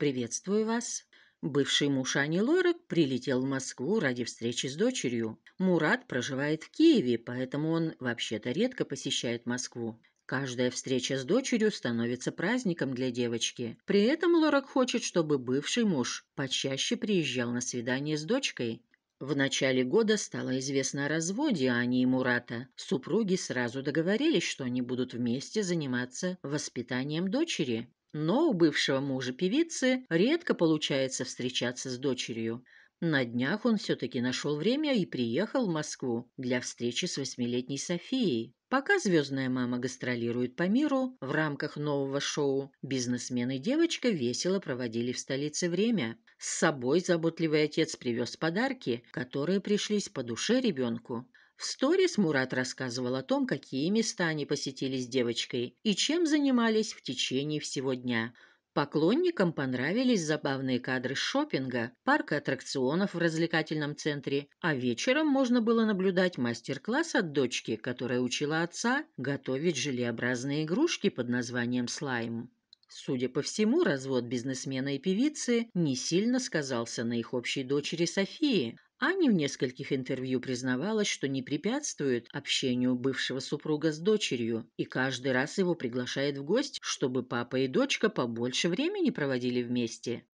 «Приветствую вас». Бывший муж Ани Лорак прилетел в Москву ради встречи с дочерью. Мурат проживает в Киеве, поэтому он вообще-то редко посещает Москву. Каждая встреча с дочерью становится праздником для девочки. При этом Лорак хочет, чтобы бывший муж почаще приезжал на свидание с дочкой. В начале года стало известно о разводе Ани и Мурата. Супруги сразу договорились, что они будут вместе заниматься воспитанием дочери. Но у бывшего мужа певицы редко получается встречаться с дочерью. На днях он все-таки нашел время и приехал в Москву для встречи с восьмилетней Софией. Пока звездная мама гастролирует по миру, в рамках нового шоу бизнесмен и девочка весело проводили в столице время. С собой заботливый отец привез подарки, которые пришлись по душе ребенку. В сторис Мурат рассказывал о том, какие места они посетили с девочкой и чем занимались в течение всего дня. Поклонникам понравились забавные кадры шопинга, парка аттракционов в развлекательном центре, а вечером можно было наблюдать мастер-класс от дочки, которая учила отца готовить желеобразные игрушки под названием слайм. Судя по всему, развод бизнесмена и певицы не сильно сказался на их общей дочери Софии. Аня в нескольких интервью признавалась, что не препятствует общению бывшего супруга с дочерью и каждый раз его приглашает в гости, чтобы папа и дочка побольше времени проводили вместе.